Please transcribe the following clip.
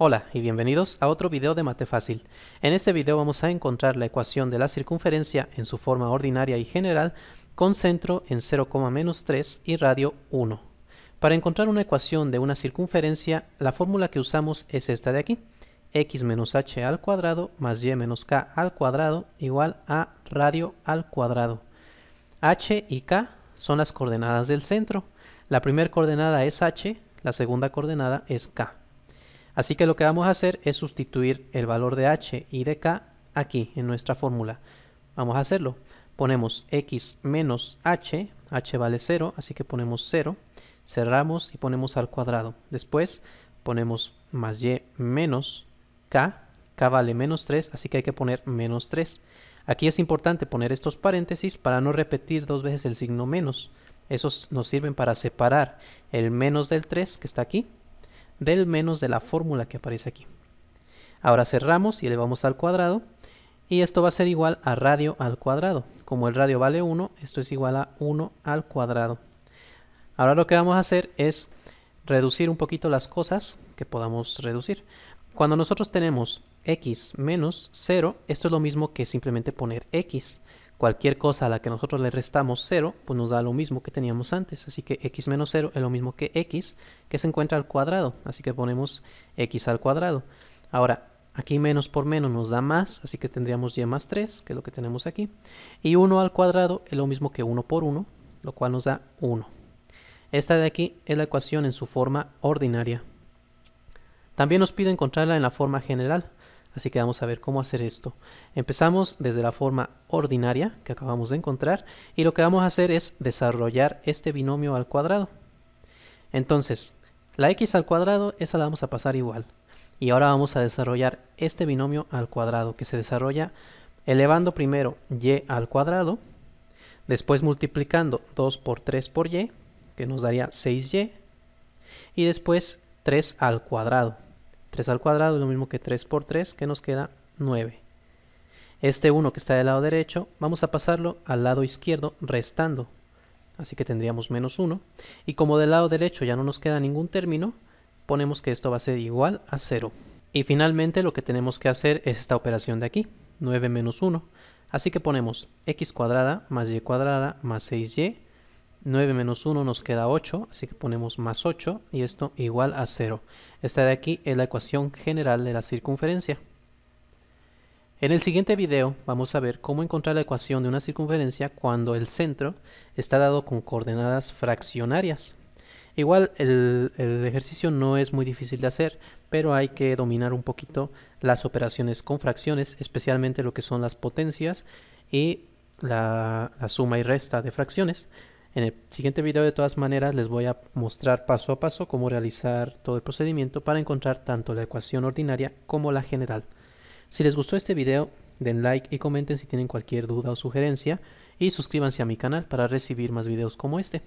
Hola y bienvenidos a otro video de Mate Fácil. En este video vamos a encontrar la ecuación de la circunferencia en su forma ordinaria y general con centro en 0,-3 y radio 1. Para encontrar una ecuación de una circunferencia, la fórmula que usamos es esta de aquí, x menos h al cuadrado más y menos k al cuadrado igual a radio al cuadrado. h y k son las coordenadas del centro. La primera coordenada es h, la segunda coordenada es k. Así que lo que vamos a hacer es sustituir el valor de h y de k aquí en nuestra fórmula. Vamos a hacerlo. Ponemos x menos h, h vale 0, así que ponemos 0. Cerramos y ponemos al cuadrado. Después ponemos más y menos k, k vale menos 3, así que hay que poner menos 3. Aquí es importante poner estos paréntesis para no repetir dos veces el signo menos. Esos nos sirven para separar el menos del 3 que está aquí del menos de la fórmula que aparece aquí. Ahora cerramos y elevamos al cuadrado. Y esto va a ser igual a radio al cuadrado. Como el radio vale 1, esto es igual a 1 al cuadrado. Ahora lo que vamos a hacer es reducir un poquito las cosas que podamos reducir. Cuando nosotros tenemos x menos 0, esto es lo mismo que simplemente poner x cualquier cosa a la que nosotros le restamos 0, pues nos da lo mismo que teníamos antes. Así que x menos 0 es lo mismo que x, que se encuentra al cuadrado. Así que ponemos x al cuadrado. Ahora, aquí menos por menos nos da más, así que tendríamos y más 3, que es lo que tenemos aquí. Y 1 al cuadrado es lo mismo que 1 por 1, lo cual nos da 1. Esta de aquí es la ecuación en su forma ordinaria. También nos pide encontrarla en la forma general, Así que vamos a ver cómo hacer esto. Empezamos desde la forma ordinaria que acabamos de encontrar y lo que vamos a hacer es desarrollar este binomio al cuadrado. Entonces, la x al cuadrado, esa la vamos a pasar igual. Y ahora vamos a desarrollar este binomio al cuadrado que se desarrolla elevando primero y al cuadrado, después multiplicando 2 por 3 por y, que nos daría 6y, y después 3 al cuadrado. 3 al cuadrado es lo mismo que 3 por 3, que nos queda 9. Este 1 que está del lado derecho, vamos a pasarlo al lado izquierdo restando. Así que tendríamos menos 1. Y como del lado derecho ya no nos queda ningún término, ponemos que esto va a ser igual a 0. Y finalmente lo que tenemos que hacer es esta operación de aquí, 9 menos 1. Así que ponemos x cuadrada más y cuadrada más 6y 9 menos 1 nos queda 8, así que ponemos más 8 y esto igual a 0. Esta de aquí es la ecuación general de la circunferencia. En el siguiente video vamos a ver cómo encontrar la ecuación de una circunferencia cuando el centro está dado con coordenadas fraccionarias. Igual el, ejercicio no es muy difícil de hacer, pero hay que dominar un poquito las operaciones con fracciones, especialmente lo que son las potencias y la suma y resta de fracciones. En el siguiente video de todas maneras les voy a mostrar paso a paso cómo realizar todo el procedimiento para encontrar tanto la ecuación ordinaria como la general. Si les gustó este video, den like y comenten si tienen cualquier duda o sugerencia y suscríbanse a mi canal para recibir más videos como este.